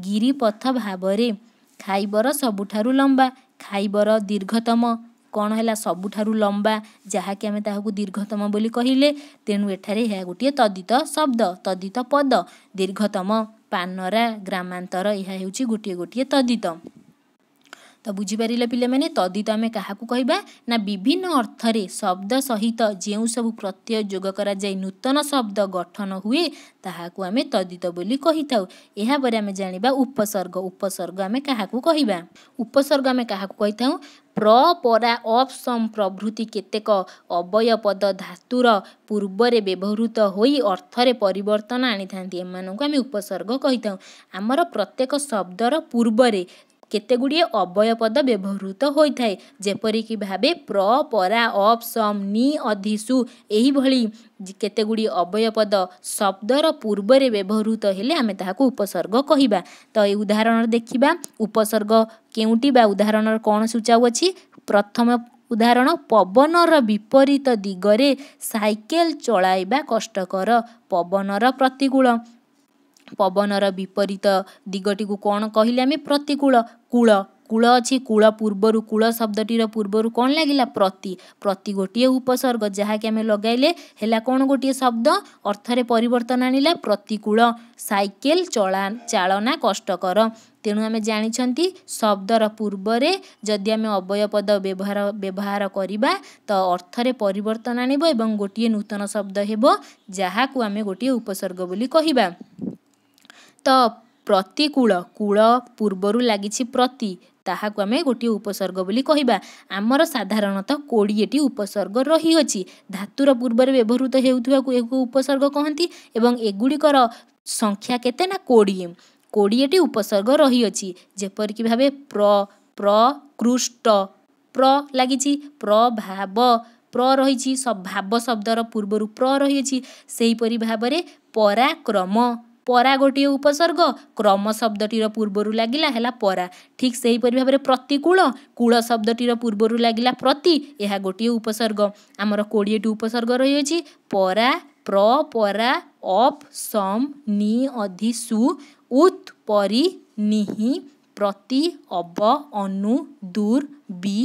ଗିରିପଥ ଭାବରେ ଖାଇବର ସବୁଠାରୁ ଲମ୍ବା ଖାଇବର ଦୀର୍ଘତମ କ'ଣ ହେଲା ସବୁଠାରୁ ଲମ୍ବା ଯାହାକି ଆମେ ତାହାକୁ ଦୀର୍ଘତମ ବୋଲି କହିଲେ ତେଣୁ ଏଠାରେ ଏହା ଗୋଟିଏ ତଦିତ ଶବ୍ଦ ତଦିତ ପଦ ଦୀର୍ଘତମ ପାନରା ଗ୍ରାମାନ୍ତର ଏହା ହେଉଛି ଗୋଟିଏ ଗୋଟିଏ ତଦିତ ତ ବୁଝିପାରିଲେ ପିଲାମାନେ ତଦିତ ଆମେ କାହାକୁ କହିବା ନା ବିଭିନ୍ନ ଅର୍ଥରେ ଶବ୍ଦ ସହିତ ଯେଉଁ ସବୁ ପ୍ରତ୍ୟୟ ଯୋଗ କରାଯାଇ ନୂତନ ଶବ୍ଦ ଗଠନ ହୁଏ ତାହାକୁ ଆମେ ତଦିତ ବୋଲି କହିଥାଉ ଏହାପରେ ଆମେ ଜାଣିବା ଉପସର୍ଗ ଉପସର୍ଗ ଆମେ କାହାକୁ କହିବା ଉପସର୍ଗ ଆମେ କାହାକୁ କହିଥାଉ ପ୍ର ପରା ଅପ୍ ସମ୍ ପ୍ରଭୃତି କେତେକ ଅବୟ ପଦ ଧାତୁର ପୂର୍ବରେ ବ୍ୟବହୃତ ହୋଇ ଅର୍ଥରେ ପରିବର୍ତ୍ତନ ଆଣିଥାନ୍ତି ଏମାନଙ୍କୁ ଆମେ ଉପସର୍ଗ କହିଥାଉ ଆମର ପ୍ରତ୍ୟେକ ଶବ୍ଦର ପୂର୍ବରେ କେତେ ଗୁଡ଼ିଏ ଅବୟ ପଦ ବ୍ୟବହୃତ ହୋଇଥାଏ ଯେପରିକି ଭାବେ ପ୍ର ପରା ଅପ୍ ସମ୍ ନି ଅଧିସୁ ଏହିଭଳି କେତେ ଗୁଡ଼ିଏ ଅବୟ ପଦ ଶବ୍ଦର ପୂର୍ବରେ ବ୍ୟବହୃତ ହେଲେ ଆମେ ତାହାକୁ ଉପସର୍ଗ କହିବା ତ ଏ ଉଦାହରଣ ଦେଖିବା ଉପସର୍ଗ କେଉଁଟି ବା ଉଦାହରଣର କ'ଣ ସୂଚାଉ ଅଛି ପ୍ରଥମ ଉଦାହରଣ ପବନର ବିପରୀତ ଦିଗରେ ସାଇକେଲ ଚଳାଇବା କଷ୍ଟକର ପବନର ପ୍ରତିକୂଳ ପବନର ବିପରୀତ ଦିଗଟିକୁ କ'ଣ କହିଲେ ଆମେ ପ୍ରତିକୂଳ କୂଳ କୂଳ ଅଛି କୂଳ ପୂର୍ବରୁ କୂଳ ଶବ୍ଦଟିର ପୂର୍ବରୁ କ'ଣ ଲାଗିଲା ପ୍ରତି ପ୍ରତି ଗୋଟିଏ ଉପସର୍ଗ ଯାହାକି ଆମେ ଲଗାଇଲେ ହେଲା କ'ଣ ଗୋଟିଏ ଶବ୍ଦ ଅର୍ଥରେ ପରିବର୍ତ୍ତନ ଆଣିଲା ପ୍ରତିକୂଳ ସାଇକେଲ ଚଳା ଚାଳନା କଷ୍ଟକର ତେଣୁ ଆମେ ଜାଣିଛନ୍ତି ଶବ୍ଦର ପୂର୍ବରେ ଯଦି ଆମେ ଅବୟପଦ ବ୍ୟବହାର ବ୍ୟବହାର କରିବା ତ ଅର୍ଥରେ ପରିବର୍ତ୍ତନ ଆଣିବ ଏବଂ ଗୋଟିଏ ନୂତନ ଶବ୍ଦ ହେବ ଯାହାକୁ ଆମେ ଗୋଟିଏ ଉପସର୍ଗ ବୋଲି କହିବା ତ ପ୍ରତିକୂଳ କୂଳ ପୂର୍ବରୁ ଲାଗିଛି ପ୍ରତି ତାହାକୁ ଆମେ ଗୋଟିଏ ଉପସର୍ଗ ବୋଲି କହିବା ଆମର ସାଧାରଣତଃ କୋଡ଼ିଏଟି ଉପସର୍ଗ ରହିଅଛି ଧାତୁର ପୂର୍ବରେ ବ୍ୟବହୃତ ହେଉଥିବାକୁ ଏହାକୁ ଉପସର୍ଗ କହନ୍ତି ଏବଂ ଏଗୁଡ଼ିକର ସଂଖ୍ୟା କେତେ ନା କୋଡ଼ିଏ କୋଡ଼ିଏଟି ଉପସର୍ଗ ରହିଅଛି ଯେପରିକି ଭାବେ ପ୍ର ପ୍ରକୃଷ୍ଟ ପ୍ର ଲାଗିଛି ପ୍ର ଭାବ ପ୍ର ରହିଛି ଭାବ ଶବ୍ଦର ପୂର୍ବରୁ ପ୍ର ରହିଅଛି ସେହିପରି ଭାବରେ ପରାକ୍ରମ परा गोट उपसर्ग क्रम शब्द पूर्वु लाग ठिक सहीपरि भावर प्रतिकूल कुदटर पूर्वु प्रति आमर कोडिएटी उपसर्ग उपसर्ग रह परा प्र परा अफ सम् नि अधि सु उत् प्रति अब अनु दूर बि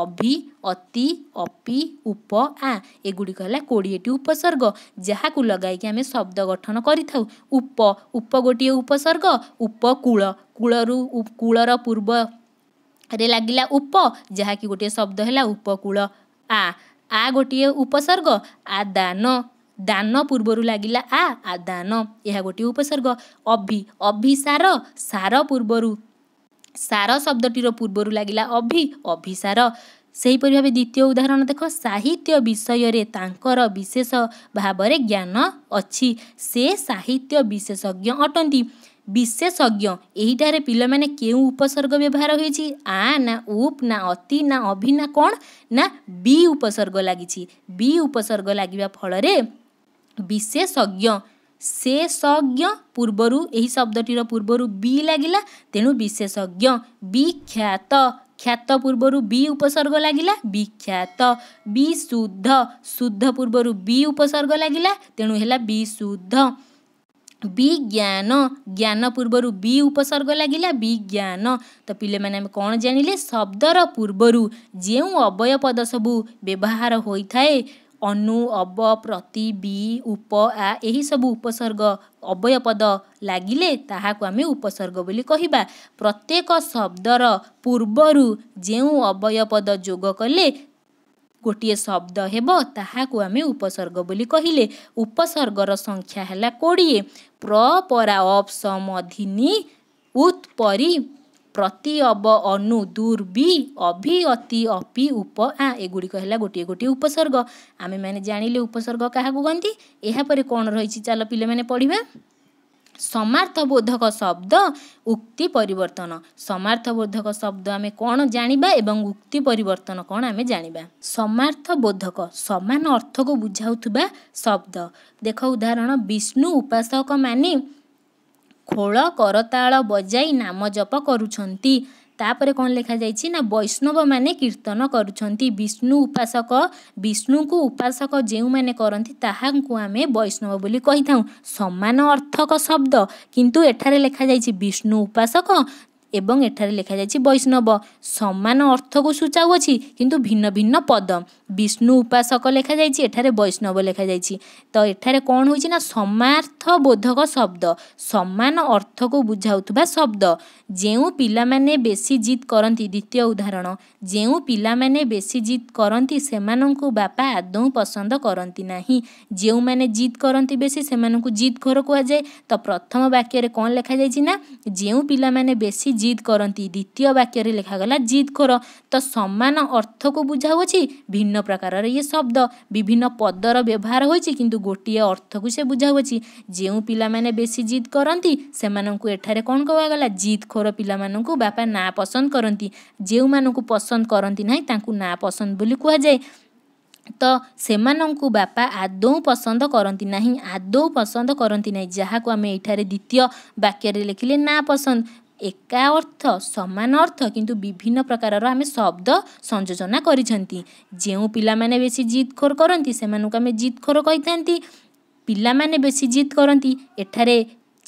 अभि अति अपि उप आ आगुडिक होला कि उपसर्ग जहाकु लगाइक आम शब्द गठन गरि उप गोट उपसर्ग उपकूल कूल पूर्व रे उप जहाकी गोटे शब्द होला उपकूल आ आ गोटिए उपसर्ग आदान दान लागिला लगला आदान यह गोटिए उपसर्ग अभि अभिसार सार पूर्वरु ସାର ଶବ୍ଦଟିର ପୂର୍ବରୁ ଲାଗିଲା ଅଭି ଅଭିସାର ସେହିପରି ଭାବେ ଦ୍ୱିତୀୟ ଉଦାହରଣ ଦେଖ ସାହିତ୍ୟ ବିଷୟରେ ତାଙ୍କର ବିଶେଷ ଭାବରେ ଜ୍ଞାନ ଅଛି ସେ ସାହିତ୍ୟ ବିଶେଷଜ୍ଞ ଅଟନ୍ତି ବିଶେଷଜ୍ଞ ଏହିଠାରେ ପିଲାମାନେ କେଉଁ ଉପସର୍ଗ ବ୍ୟବହାର ହୋଇଛି ଆ ନା ଉପ ନା ଅତି ନା ଅଭି ନା କ'ଣ ନା ବି ଉପସର୍ଗ ଲାଗିଛି ବି ଉପସର୍ଗ ଲାଗିବା ଫଳରେ ବିଶେଷଜ୍ଞ पूर्वरु शेसज्ञ शब्दटीर पूर्वरु बी लागिला तेनु विशेषज्ञ विख्यात ख्यात पूर्वरु बी उपसर्ग लागिला विख्यात वि शुद्ध शुद्ध पूर्वहरू बि उपसर्ग लागणुहेला विशुद्ध विज्ञान ज्ञान पूर्वरु बी उपसर्ग लागिला लाग्ञान त पिले माने हम कोन जानिले शब्दर पूर्वरु जौँ अवय पद सबु व्यवहार थाए अनु अब प्रति बि उप आ यही सब उपसर्ग अवय पद लागहाको अमे उपसर्ग बोली प्रत्येक शब्दर र पूर्वहरू अवय पद जोग जोगले गोट शब्द हे ता अब उपसर्ग कहिले उपसर्ग र संख्या होला कि प्राप्सम अधि उत्परि प्रति अब अनु अनुदुर अभि अति अपि उप आ आगुडिक होला उपसर्ग आमे जाणि उपसर्ग कहाँको कति यहाँ कन् रहिल पहिले पढ्दा समर्थ बोधक शब्द उक्ति परिवर्तन समर्थ बोधक शब्द आम एवं उक्ति परिवर्तन कमे जाँदा समर्थ बोधक समान को बुझाउँदा शब्द देख उदाहरण विष्णु उपासक मानि ଖୋଳ କରତାଳ ବଜାଇ ନାମ ଜପ କରୁଛନ୍ତି ତାପରେ କ'ଣ ଲେଖାଯାଇଛି ନା ବୈଷ୍ଣବ ମାନେ କୀର୍ତ୍ତନ କରୁଛନ୍ତି ବିଷ୍ଣୁ ଉପାସକ ବିଷ୍ଣୁଙ୍କୁ ଉପାସକ ଯେଉଁମାନେ କରନ୍ତି ତାହାଙ୍କୁ ଆମେ ବୈଷ୍ଣବ ବୋଲି କହିଥାଉ ସମାନ ଅର୍ଥକ ଶବ୍ଦ କିନ୍ତୁ ଏଠାରେ ଲେଖାଯାଇଛି ବିଷ୍ଣୁ ଉପାସକ ଏବଂ ଏଠାରେ ଲେଖାଯାଇଛି ବୈଷ୍ଣବ ସମାନ ଅର୍ଥକୁ ସୂଚାଉଅଛି କିନ୍ତୁ ଭିନ୍ନ ଭିନ୍ନ ପଦ ବିଷ୍ଣୁ ଉପାସକ ଲେଖାଯାଇଛି ଏଠାରେ ବୈଷ୍ଣବ ଲେଖାଯାଇଛି ତ ଏଠାରେ କ'ଣ ହେଉଛି ନା ସମାର୍ଥ ବୋଧକ ଶବ୍ଦ ସମାନ ଅର୍ଥକୁ ବୁଝାଉଥିବା ଶବ୍ଦ ଯେଉଁ ପିଲାମାନେ ବେଶୀ ଜିଦ୍ କରନ୍ତି ଦ୍ୱିତୀୟ ଉଦାହରଣ ଯେଉଁ ପିଲାମାନେ ବେଶୀ ଜିଦ୍ କରନ୍ତି ସେମାନଙ୍କୁ ବାପା ଆଦୌ ପସନ୍ଦ କରନ୍ତି ନାହିଁ ଯେଉଁମାନେ ଜିଦ୍ କରନ୍ତି ବେଶୀ ସେମାନଙ୍କୁ ଜିଦ୍ ଘର କୁହାଯାଏ ତ ପ୍ରଥମ ବାକ୍ୟରେ କ'ଣ ଲେଖାଯାଇଛି ନା ଯେଉଁ ପିଲାମାନେ ବେଶୀ ଜିଦ୍ କରନ୍ତି ଦ୍ୱିତୀୟ ବାକ୍ୟରେ ଲେଖାଗଲା ଜିଦ୍ କର ତ ସମାନ ଅର୍ଥକୁ ବୁଝାଉଅଛି ଭିନ୍ନ ପ୍ରକାରର ଇଏ ଶବ୍ଦ ବିଭିନ୍ନ ପଦର ବ୍ୟବହାର ହୋଇଛି କିନ୍ତୁ ଗୋଟିଏ ଅର୍ଥକୁ ସେ ବୁଝାଉଅଛି ଯେଉଁ ପିଲାମାନେ ବେଶୀ ଜିଦ୍ କରନ୍ତି ସେମାନଙ୍କୁ ଏଠାରେ କ'ଣ କହାଗଲା ଜିଦ୍ ଖୋର ପିଲାମାନଙ୍କୁ ବାପା ନା ପସନ୍ଦ କରନ୍ତି ଯେଉଁମାନଙ୍କୁ ପସନ୍ଦ କରନ୍ତି ନାହିଁ ତାଙ୍କୁ ନା ପସନ୍ଦ ବୋଲି କୁହାଯାଏ ତ ସେମାନଙ୍କୁ ବାପା ଆଦୌ ପସନ୍ଦ କରନ୍ତି ନାହିଁ ଆଦୌ ପସନ୍ଦ କରନ୍ତି ନାହିଁ ଯାହାକୁ ଆମେ ଏଠାରେ ଦ୍ୱିତୀୟ ବାକ୍ୟରେ ଲେଖିଲେ ନା ପସନ୍ଦ ଏକା ଅର୍ଥ ସମାନ ଅର୍ଥ କିନ୍ତୁ ବିଭିନ୍ନ ପ୍ରକାରର ଆମେ ଶବ୍ଦ ସଂଯୋଜନା କରିଛନ୍ତି ଯେଉଁ ପିଲାମାନେ ବେଶୀ ଜିଦ୍ ଖୋର କରନ୍ତି ସେମାନଙ୍କୁ ଆମେ ଜିଦ୍ ଖୋର କହିଥାନ୍ତି ପିଲାମାନେ ବେଶୀ ଜିଦ୍ କରନ୍ତି ଏଠାରେ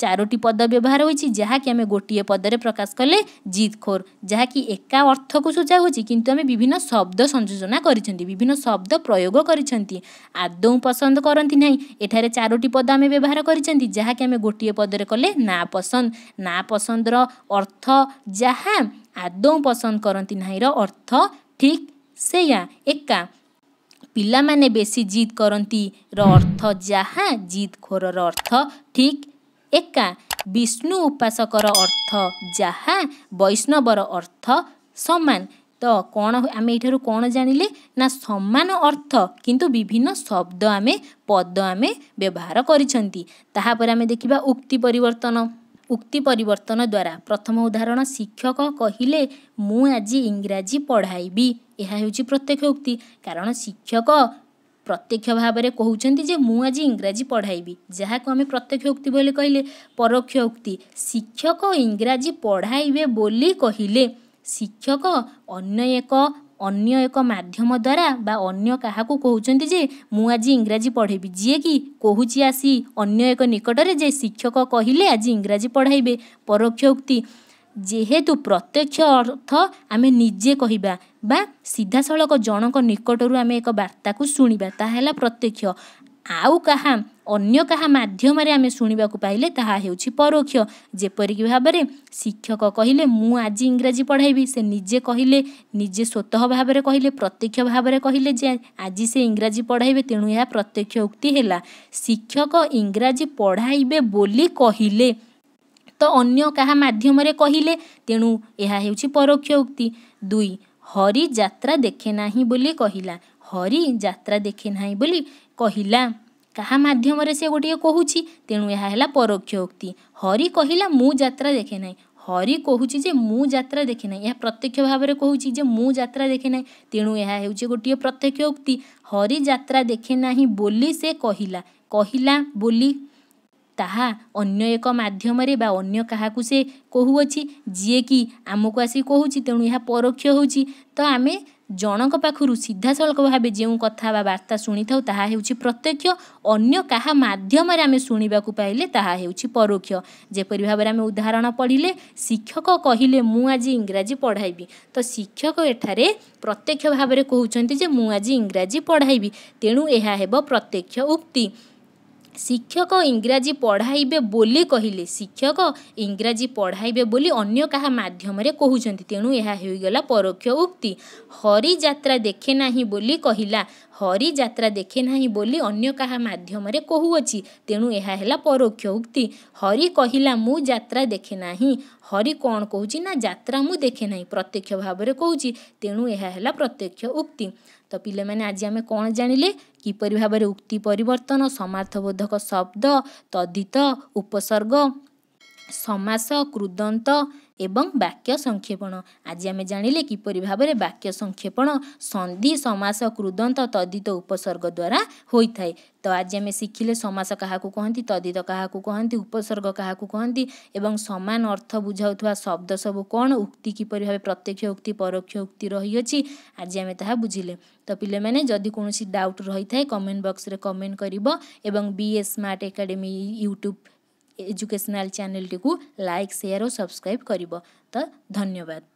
ଚାରୋଟି ପଦ ବ୍ୟବହାର ହୋଇଛି ଯାହାକି ଆମେ ଗୋଟିଏ ପଦରେ ପ୍ରକାଶ କଲେ ଜିଦ୍ଖୋର ଯାହାକି ଏକା ଅର୍ଥକୁ ସୂଚାଉଛି କିନ୍ତୁ ଆମେ ବିଭିନ୍ନ ଶବ୍ଦ ସଂଯୋଜନା କରିଛନ୍ତି ବିଭିନ୍ନ ଶବ୍ଦ ପ୍ରୟୋଗ କରିଛନ୍ତି ଆଦୌ ପସନ୍ଦ କରନ୍ତି ନାହିଁ ଏଠାରେ ଚାରୋଟି ପଦ ଆମେ ବ୍ୟବହାର କରିଛନ୍ତି ଯାହାକି ଆମେ ଗୋଟିଏ ପଦରେ କଲେ ନାପସନ୍ଦ ନାପସନ୍ଦର ଅର୍ଥ ଯାହା ଆଦୌ ପସନ୍ଦ କରନ୍ତି ନାହିଁର ଅର୍ଥ ଠିକ୍ ସେଇଆ ଏକା ପିଲାମାନେ ବେଶୀ ଜିଦ୍ କରନ୍ତିର ଅର୍ଥ ଯାହା ଜିଦ୍ ଖୋରର ଅର୍ଥ ଠିକ୍ एका विष्णु उपसकर अर्थ जहा वैष्णवर अर्थ समान त कन जाँ ना समान अर्थ किंतु विभिन्न शब्द आमे पद आमे व्यवहार गरिन्छ तापर आमेद देखि उक्ति परिवर्तन उक्ति परिवर्तनद्वारा प्रथम उदाहरण शिक्षक कहिले मु आज इङराजी पढाइबि यहाँ चाहिँ प्रत्यक्ष उक्ति कारण शिक्षक ପ୍ରତ୍ୟକ୍ଷ ଭାବରେ କହୁଛନ୍ତି ଯେ ମୁଁ ଆଜି ଇଂରାଜୀ ପଢ଼ାଇବି ଯାହାକୁ ଆମେ ପ୍ରତ୍ୟକ୍ଷ ଉକ୍ତି ବୋଲି କହିଲେ ପରୋକ୍ଷ ଉକ୍ତି ଶିକ୍ଷକ ଇଂରାଜୀ ପଢ଼ାଇବେ ବୋଲି କହିଲେ ଶିକ୍ଷକ ଅନ୍ୟ ଏକ ଅନ୍ୟ ଏକ ମାଧ୍ୟମ ଦ୍ୱାରା ବା ଅନ୍ୟ କାହାକୁ କହୁଛନ୍ତି ଯେ ମୁଁ ଆଜି ଇଂରାଜୀ ପଢ଼ାଇବି ଯିଏକି କହୁଛି ଆସି ଅନ୍ୟ ଏକ ନିକଟରେ ଯେ ଶିକ୍ଷକ କହିଲେ ଆଜି ଇଂରାଜୀ ପଢ଼ାଇବେ ପରୋକ୍ଷ ଉକ୍ତି जेहेतु प्रत्यक्ष अर्थ आम निजे कह सीधा सड़क जनक रू आम एक बार्ता को शुणा ता प्रत्यक्ष आउ का अन्य क्या मध्यम आम शुणा को पाइले परोक्ष जपरिक भाव शिक्षक कहले मुझे इंग्राजी पढ़ाई से निजे कहले निजे स्वतः भाव में कहले प्रत्यक्ष भाव में कहले आज से इंग्राजी पढ़ाई तेणु यह प्रत्यक्ष उक्ति है शिक्षक इंग्राजी पढ़ाइबे बोली कहले तो अगर क्या मध्यम कहले तेणु यह हूँ परोक्ष उक्ति दुई हरी जात्रा देखे ना बोली कहला हरी जात्रा देखे ना बोली कहला क्या मध्यम से गोटे कहूँ तेणु यह परोक्ष उक्ति हरी कहला मुझा देखे ना हरी कहे मुझा देखे ना यह प्रत्यक्ष भाव में कहे मुझा देखे ना तेणु यह हूँ गोटे प्रत्यक्ष उक्ति हरी जात्रा देखे ना बोली से कहला कहला बोली ତାହା ଅନ୍ୟ ଏକ ମାଧ୍ୟମରେ ବା ଅନ୍ୟ କାହାକୁ ସେ କହୁଅଛି ଯିଏକି ଆମକୁ ଆସି କହୁଛି ତେଣୁ ଏହା ପରୋକ୍ଷ ହେଉଛି ତ ଆମେ ଜଣଙ୍କ ପାଖରୁ ସିଧାସଳଖ ଭାବେ ଯେଉଁ କଥା ବା ବାର୍ତ୍ତା ଶୁଣିଥାଉ ତାହା ହେଉଛି ପ୍ରତ୍ୟକ୍ଷ ଅନ୍ୟ କାହା ମାଧ୍ୟମରେ ଆମେ ଶୁଣିବାକୁ ପାଇଲେ ତାହା ହେଉଛି ପରୋକ୍ଷ ଯେପରି ଭାବରେ ଆମେ ଉଦାହରଣ ପଢ଼ିଲେ ଶିକ୍ଷକ କହିଲେ ମୁଁ ଆଜି ଇଂରାଜୀ ପଢ଼ାଇବି ତ ଶିକ୍ଷକ ଏଠାରେ ପ୍ରତ୍ୟକ୍ଷ ଭାବରେ କହୁଛନ୍ତି ଯେ ମୁଁ ଆଜି ଇଂରାଜୀ ପଢ଼ାଇବି ତେଣୁ ଏହା ହେବ ପ୍ରତ୍ୟକ୍ଷ ଉକ୍ତି शिक्षक इंग्राजी पढ़ाइबे बोली कहले शिक्षक इंग्राजी पढ़ाइबे बोली अन्य क्या मध्यम कहते तेणु यह होगला परोक्ष उक्ति हरी जात्रा देखे ना बोली कहला ହରିଯାତ୍ରା ଦେଖେ ନାହିଁ ବୋଲି ଅନ୍ୟ କାହା ମାଧ୍ୟମରେ କହୁଅଛି ତେଣୁ ଏହା ହେଲା ପରୋକ୍ଷ ଉକ୍ତି ହରି କହିଲା ମୁଁ ଯାତ୍ରା ଦେଖେ ନାହିଁ ହରି କ'ଣ କହୁଛି ନା ଯାତ୍ରା ମୁଁ ଦେଖେ ନାହିଁ ପ୍ରତ୍ୟକ୍ଷ ଭାବରେ କହୁଛି ତେଣୁ ଏହା ହେଲା ପ୍ରତ୍ୟକ୍ଷ ଉକ୍ତି ତ ପିଲାମାନେ ଆଜି ଆମେ କ'ଣ ଜାଣିଲେ କିପରି ଭାବରେ ଉକ୍ତି ପରିବର୍ତ୍ତନ ସମାର୍ଥବୋଧକ ଶବ୍ଦ ତଦିତ ଉପସର୍ଗ ସମାସ କୃଦନ୍ତ ଏବଂ ବାକ୍ୟ ସଂକ୍ଷେପଣ ଆଜି ଆମେ ଜାଣିଲେ କିପରି ଭାବରେ ବାକ୍ୟ ସଂକ୍ଷେପଣ ସନ୍ଧି ସମାସ କୃଦନ୍ତ ତଦିତ ଉପସର୍ଗ ଦ୍ୱାରା ହୋଇଥାଏ ତ ଆଜି ଆମେ ଶିଖିଲେ ସମାସ କାହାକୁ କହନ୍ତି ତଦିତ କାହାକୁ କହନ୍ତି ଉପସର୍ଗ କାହାକୁ କହନ୍ତି ଏବଂ ସମାନ ଅର୍ଥ ବୁଝାଉଥିବା ଶବ୍ଦ ସବୁ କ'ଣ ଉକ୍ତି କିପରି ଭାବେ ପ୍ରତ୍ୟକ୍ଷ ଉକ୍ତି ପରୋକ୍ଷ ଉକ୍ତି ରହିଅଛି ଆଜି ଆମେ ତାହା ବୁଝିଲେ ତ ପିଲାମାନେ ଯଦି କୌଣସି ଡାଉଟ୍ ରହିଥାଏ କମେଣ୍ଟ ବକ୍ସରେ କମେଣ୍ଟ କରିବ ଏବଂ ବି A smart academy YouTube educational ଚ୍ୟାନେଲ୍ଟିକୁ ଲାଇକ୍ ସେୟାର୍ ଓ ସବସ୍କ୍ରାଇବ୍ କରିବ ତ ଧନ୍ୟବାଦ